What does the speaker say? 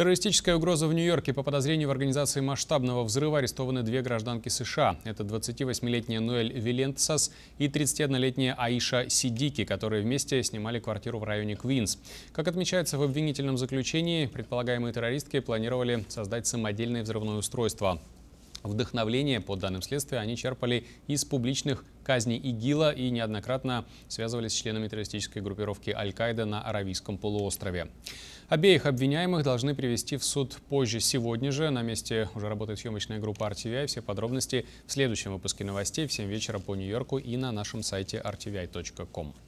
Террористическая угроза в Нью-Йорке. По подозрению в организации масштабного взрыва арестованы две гражданки США. Это 28-летняя Ноэль Вилентсас и 31-летняя Аиша Сидики, которые вместе снимали квартиру в районе Квинс. Как отмечается в обвинительном заключении, предполагаемые террористки планировали создать самодельное взрывное устройство. Вдохновление, по данным следствия, они черпали из публичных казней ИГИЛа и неоднократно связывались с членами террористической группировки Аль-Каида на Аравийском полуострове. Обеих обвиняемых должны привести в суд позже сегодня же. На месте уже работает съемочная группа RTVI. Все подробности в следующем выпуске новостей в 7 вечера по Нью-Йорку и на нашем сайте rtvi.com.